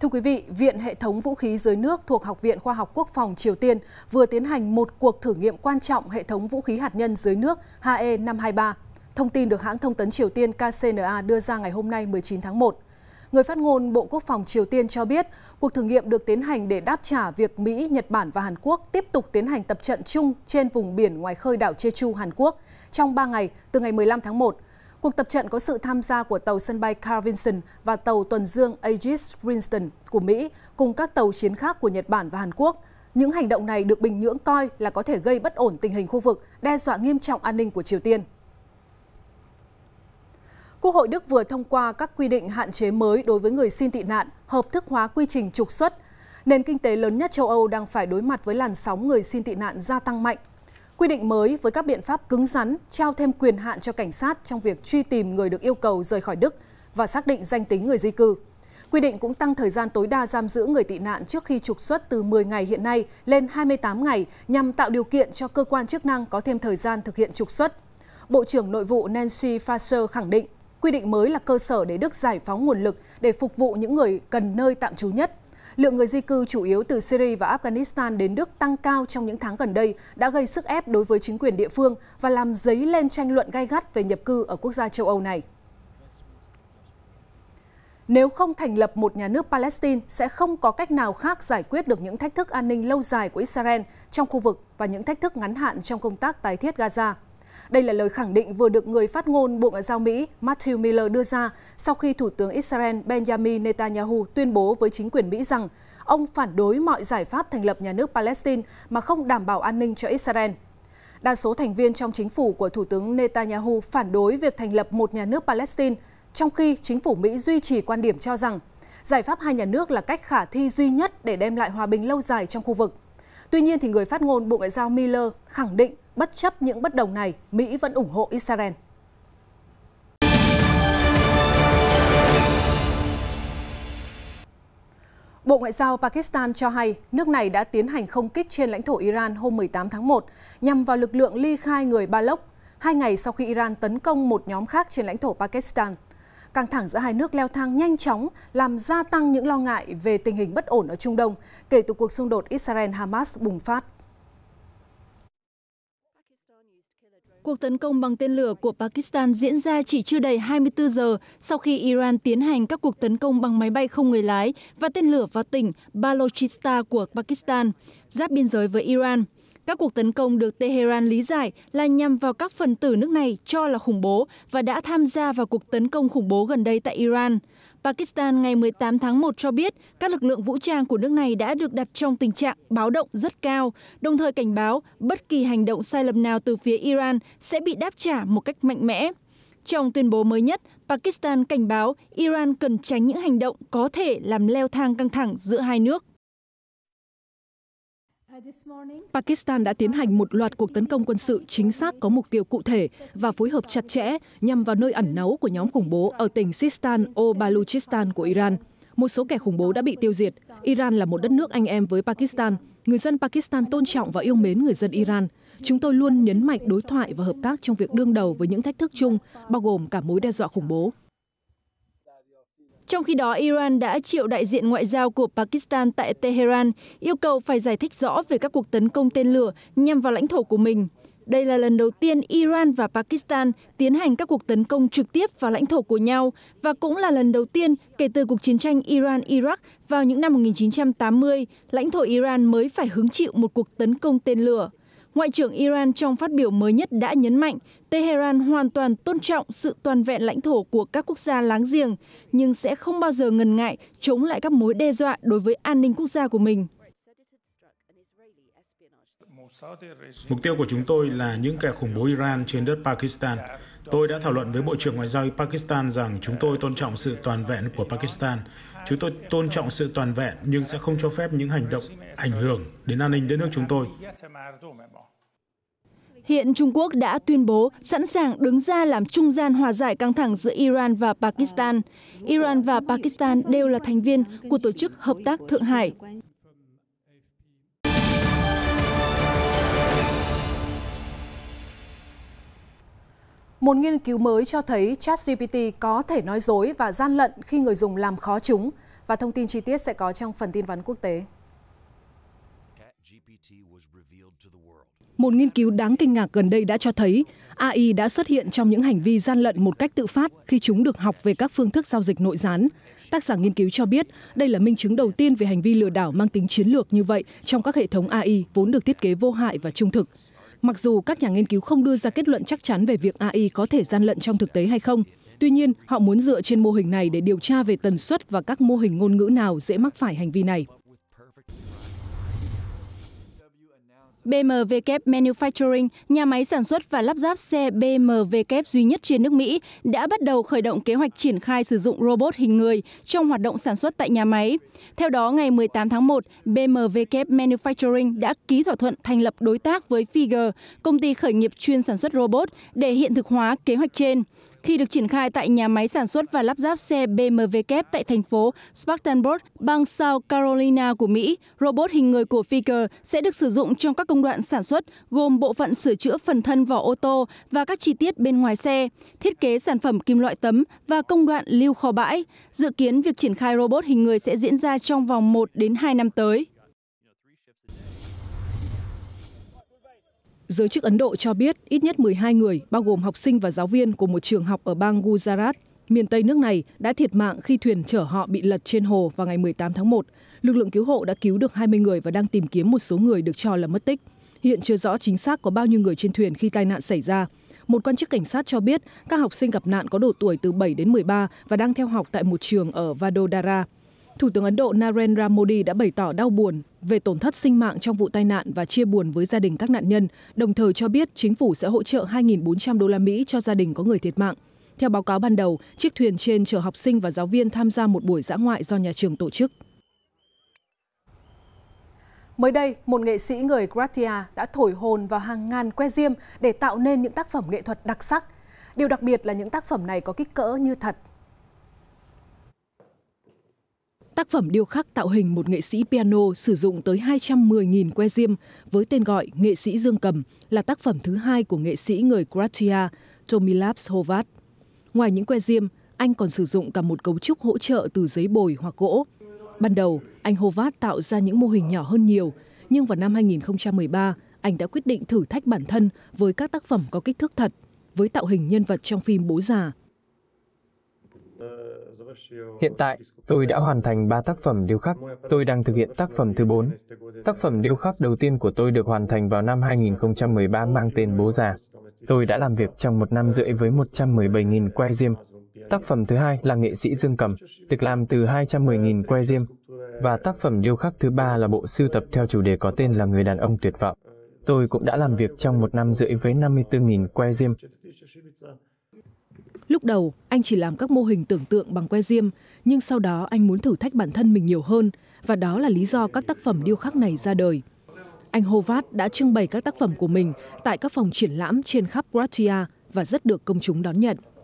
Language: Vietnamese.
Thưa quý vị, Viện Hệ thống Vũ khí Dưới nước thuộc Học viện Khoa học Quốc phòng Triều Tiên vừa tiến hành một cuộc thử nghiệm quan trọng hệ thống vũ khí hạt nhân dưới nước HE-523. Thông tin được hãng thông tấn Triều Tiên KCNA đưa ra ngày hôm nay 19 tháng 1. Người phát ngôn Bộ Quốc phòng Triều Tiên cho biết, cuộc thử nghiệm được tiến hành để đáp trả việc Mỹ, Nhật Bản và Hàn Quốc tiếp tục tiến hành tập trận chung trên vùng biển ngoài khơi đảo Jeju, Hàn Quốc trong 3 ngày từ ngày 15 tháng 1 Cuộc tập trận có sự tham gia của tàu sân bay Carl Vinson và tàu tuần dương Aegis Winston của Mỹ cùng các tàu chiến khác của Nhật Bản và Hàn Quốc. Những hành động này được Bình Nhưỡng coi là có thể gây bất ổn tình hình khu vực, đe dọa nghiêm trọng an ninh của Triều Tiên. Quốc hội Đức vừa thông qua các quy định hạn chế mới đối với người xin tị nạn, hợp thức hóa quy trình trục xuất. Nền kinh tế lớn nhất châu Âu đang phải đối mặt với làn sóng người xin tị nạn gia tăng mạnh quy định mới với các biện pháp cứng rắn trao thêm quyền hạn cho cảnh sát trong việc truy tìm người được yêu cầu rời khỏi Đức và xác định danh tính người di cư. Quy định cũng tăng thời gian tối đa giam giữ người tị nạn trước khi trục xuất từ 10 ngày hiện nay lên 28 ngày nhằm tạo điều kiện cho cơ quan chức năng có thêm thời gian thực hiện trục xuất. Bộ trưởng Nội vụ Nancy Faeser khẳng định, quy định mới là cơ sở để Đức giải phóng nguồn lực để phục vụ những người cần nơi tạm trú nhất lượng người di cư chủ yếu từ Syria và Afghanistan đến Đức tăng cao trong những tháng gần đây đã gây sức ép đối với chính quyền địa phương và làm dấy lên tranh luận gay gắt về nhập cư ở quốc gia châu Âu này. Nếu không thành lập một nhà nước Palestine, sẽ không có cách nào khác giải quyết được những thách thức an ninh lâu dài của Israel trong khu vực và những thách thức ngắn hạn trong công tác tái thiết Gaza. Đây là lời khẳng định vừa được người phát ngôn Bộ Ngoại giao Mỹ Matthew Miller đưa ra sau khi Thủ tướng Israel Benjamin Netanyahu tuyên bố với chính quyền Mỹ rằng ông phản đối mọi giải pháp thành lập nhà nước Palestine mà không đảm bảo an ninh cho Israel. Đa số thành viên trong chính phủ của Thủ tướng Netanyahu phản đối việc thành lập một nhà nước Palestine, trong khi chính phủ Mỹ duy trì quan điểm cho rằng giải pháp hai nhà nước là cách khả thi duy nhất để đem lại hòa bình lâu dài trong khu vực. Tuy nhiên, thì người phát ngôn Bộ Ngoại giao Miller khẳng định bất chấp những bất đồng này, Mỹ vẫn ủng hộ Israel. Bộ Ngoại giao Pakistan cho hay nước này đã tiến hành không kích trên lãnh thổ Iran hôm 18 tháng 1 nhằm vào lực lượng ly khai người Baloch. hai ngày sau khi Iran tấn công một nhóm khác trên lãnh thổ Pakistan. Căng thẳng giữa hai nước leo thang nhanh chóng làm gia tăng những lo ngại về tình hình bất ổn ở Trung Đông kể từ cuộc xung đột Israel-Hamas bùng phát. Cuộc tấn công bằng tên lửa của Pakistan diễn ra chỉ chưa đầy 24 giờ sau khi Iran tiến hành các cuộc tấn công bằng máy bay không người lái và tên lửa vào tỉnh Balochistan của Pakistan, giáp biên giới với Iran. Các cuộc tấn công được Tehran lý giải là nhằm vào các phần tử nước này cho là khủng bố và đã tham gia vào cuộc tấn công khủng bố gần đây tại Iran pakistan ngày 18 tháng 1 cho biết các lực lượng vũ trang của nước này đã được đặt trong tình trạng báo động rất cao đồng thời cảnh báo bất kỳ hành động sai lầm nào từ phía iran sẽ bị đáp trả một cách mạnh mẽ trong tuyên bố mới nhất pakistan cảnh báo iran cần tránh những hành động có thể làm leo thang căng thẳng giữa hai nước Pakistan đã tiến hành một loạt cuộc tấn công quân sự chính xác có mục tiêu cụ thể và phối hợp chặt chẽ nhằm vào nơi ẩn náu của nhóm khủng bố ở tỉnh Sistan o Baluchistan của Iran. Một số kẻ khủng bố đã bị tiêu diệt. Iran là một đất nước anh em với Pakistan. Người dân Pakistan tôn trọng và yêu mến người dân Iran. Chúng tôi luôn nhấn mạnh đối thoại và hợp tác trong việc đương đầu với những thách thức chung, bao gồm cả mối đe dọa khủng bố trong khi đó iran đã triệu đại diện ngoại giao của pakistan tại tehran yêu cầu phải giải thích rõ về các cuộc tấn công tên lửa nhằm vào lãnh thổ của mình đây là lần đầu tiên iran và pakistan tiến hành các cuộc tấn công trực tiếp vào lãnh thổ của nhau và cũng là lần đầu tiên kể từ cuộc chiến tranh iran iraq vào những năm 1980, lãnh thổ iran mới phải hứng chịu một cuộc tấn công tên lửa ngoại trưởng iran trong phát biểu mới nhất đã nhấn mạnh tehran hoàn toàn tôn trọng sự toàn vẹn lãnh thổ của các quốc gia láng giềng nhưng sẽ không bao giờ ngần ngại chống lại các mối đe dọa đối với an ninh quốc gia của mình Mục tiêu của chúng tôi là những kẻ khủng bố Iran trên đất Pakistan. Tôi đã thảo luận với Bộ trưởng Ngoại giao Pakistan rằng chúng tôi tôn trọng sự toàn vẹn của Pakistan. Chúng tôi tôn trọng sự toàn vẹn nhưng sẽ không cho phép những hành động ảnh hưởng đến an ninh đất nước chúng tôi. Hiện Trung Quốc đã tuyên bố sẵn sàng đứng ra làm trung gian hòa giải căng thẳng giữa Iran và Pakistan. Iran và Pakistan đều là thành viên của Tổ chức Hợp tác Thượng Hải. Một nghiên cứu mới cho thấy ChatGPT có thể nói dối và gian lận khi người dùng làm khó chúng. Và thông tin chi tiết sẽ có trong phần tin vắn quốc tế. Một nghiên cứu đáng kinh ngạc gần đây đã cho thấy AI đã xuất hiện trong những hành vi gian lận một cách tự phát khi chúng được học về các phương thức giao dịch nội gián. Tác giả nghiên cứu cho biết đây là minh chứng đầu tiên về hành vi lừa đảo mang tính chiến lược như vậy trong các hệ thống AI vốn được thiết kế vô hại và trung thực. Mặc dù các nhà nghiên cứu không đưa ra kết luận chắc chắn về việc AI có thể gian lận trong thực tế hay không, tuy nhiên họ muốn dựa trên mô hình này để điều tra về tần suất và các mô hình ngôn ngữ nào dễ mắc phải hành vi này. BMWK Manufacturing, nhà máy sản xuất và lắp ráp xe BMWK duy nhất trên nước Mỹ, đã bắt đầu khởi động kế hoạch triển khai sử dụng robot hình người trong hoạt động sản xuất tại nhà máy. Theo đó, ngày 18 tháng 1, BMWK Manufacturing đã ký thỏa thuận thành lập đối tác với Figure, công ty khởi nghiệp chuyên sản xuất robot, để hiện thực hóa kế hoạch trên khi được triển khai tại nhà máy sản xuất và lắp ráp xe BMW kép tại thành phố Spartanburg, bang South Carolina của Mỹ, robot hình người của Figure sẽ được sử dụng trong các công đoạn sản xuất, gồm bộ phận sửa chữa phần thân vỏ ô tô và các chi tiết bên ngoài xe, thiết kế sản phẩm kim loại tấm và công đoạn lưu kho bãi. Dự kiến việc triển khai robot hình người sẽ diễn ra trong vòng 1 đến 2 năm tới. Giới chức Ấn Độ cho biết ít nhất 12 người, bao gồm học sinh và giáo viên của một trường học ở bang Gujarat, miền Tây nước này đã thiệt mạng khi thuyền chở họ bị lật trên hồ vào ngày 18 tháng 1. Lực lượng cứu hộ đã cứu được 20 người và đang tìm kiếm một số người được cho là mất tích. Hiện chưa rõ chính xác có bao nhiêu người trên thuyền khi tai nạn xảy ra. Một quan chức cảnh sát cho biết các học sinh gặp nạn có độ tuổi từ 7 đến 13 và đang theo học tại một trường ở Vadodara thủ tướng ấn độ narendra modi đã bày tỏ đau buồn về tổn thất sinh mạng trong vụ tai nạn và chia buồn với gia đình các nạn nhân đồng thời cho biết chính phủ sẽ hỗ trợ 2.400 đô la mỹ cho gia đình có người thiệt mạng theo báo cáo ban đầu chiếc thuyền trên chở học sinh và giáo viên tham gia một buổi dã ngoại do nhà trường tổ chức Mới đây, một nghệ sĩ người Gratia đã thổi hồn vào hàng ngàn que diêm để tạo nên những tác phẩm nghệ thuật đặc sắc. Điều đặc biệt là những tác phẩm này có kích cỡ như thật, Tác phẩm điêu khắc tạo hình một nghệ sĩ piano sử dụng tới 210.000 que diêm với tên gọi Nghệ sĩ Dương Cầm là tác phẩm thứ hai của nghệ sĩ người Croatia Tomilavs Hovat. Ngoài những que diêm, anh còn sử dụng cả một cấu trúc hỗ trợ từ giấy bồi hoặc gỗ. Ban đầu, anh Hovat tạo ra những mô hình nhỏ hơn nhiều, nhưng vào năm 2013, anh đã quyết định thử thách bản thân với các tác phẩm có kích thước thật, với tạo hình nhân vật trong phim Bố già Hiện tại, tôi đã hoàn thành 3 tác phẩm điêu khắc. Tôi đang thực hiện tác phẩm thứ 4. Tác phẩm điêu khắc đầu tiên của tôi được hoàn thành vào năm 2013 mang tên Bố già. Tôi đã làm việc trong một năm rưỡi với 117.000 que diêm. Tác phẩm thứ hai là nghệ sĩ Dương Cầm, được làm từ 210.000 que diêm. Và tác phẩm điêu khắc thứ ba là bộ sưu tập theo chủ đề có tên là Người đàn ông tuyệt vọng. Tôi cũng đã làm việc trong một năm rưỡi với 54.000 que diêm. Lúc đầu, anh chỉ làm các mô hình tưởng tượng bằng que diêm, nhưng sau đó anh muốn thử thách bản thân mình nhiều hơn, và đó là lý do các tác phẩm điêu khắc này ra đời. Anh Hovat đã trưng bày các tác phẩm của mình tại các phòng triển lãm trên khắp Croatia và rất được công chúng đón nhận.